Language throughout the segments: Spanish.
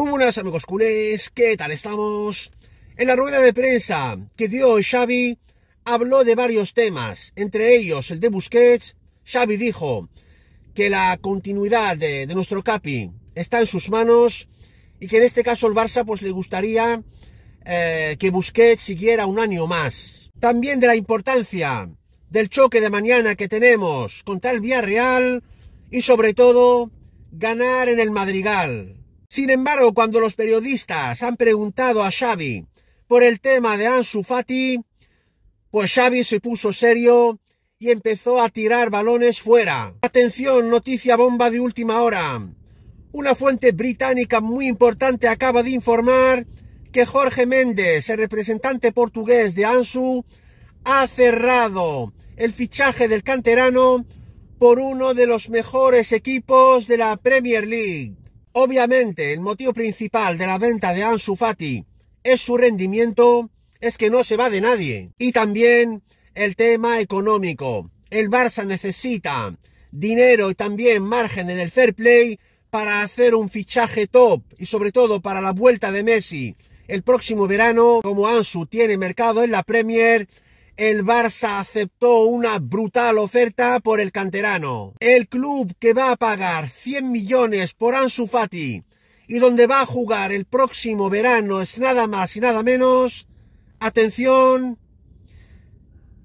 Muy buenas amigos culés, ¿qué tal estamos? En la rueda de prensa que dio Xavi, habló de varios temas, entre ellos el de Busquets. Xavi dijo que la continuidad de, nuestro Capi está en sus manos y que en este caso el Barça pues le gustaría eh, que Busquets siguiera un año más. También de la importancia del choque de mañana que tenemos contra el Villarreal y sobre todo ganar en el Madrigal. Sin embargo, cuando los periodistas han preguntado a Xavi por el tema de Ansu Fati, pues Xavi se puso serio y empezó a tirar balones fuera. Atención, noticia bomba de última hora. Una fuente británica muy importante acaba de informar que Jorge Méndez, el representante portugués de Ansu, ha cerrado el fichaje del canterano por uno de los mejores equipos de la Premier League. Obviamente, el motivo principal de la venta de Ansu Fati es su rendimiento, es que no se va de nadie. Y también el tema económico. El Barça necesita dinero y también margen en el fair play para hacer un fichaje top y sobre todo para la vuelta de Messi el próximo verano, como Ansu tiene mercado en la Premier, el Barça aceptó una brutal oferta por el canterano. El club que va a pagar 100 millones por Ansu Fati y donde va a jugar el próximo verano es nada más y nada menos, atención,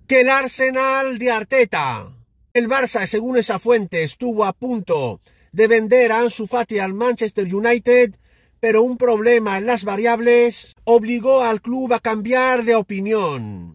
que el Arsenal de Arteta. El Barça, según esa fuente, estuvo a punto de vender a Ansu Fati al Manchester United, pero un problema en las variables obligó al club a cambiar de opinión.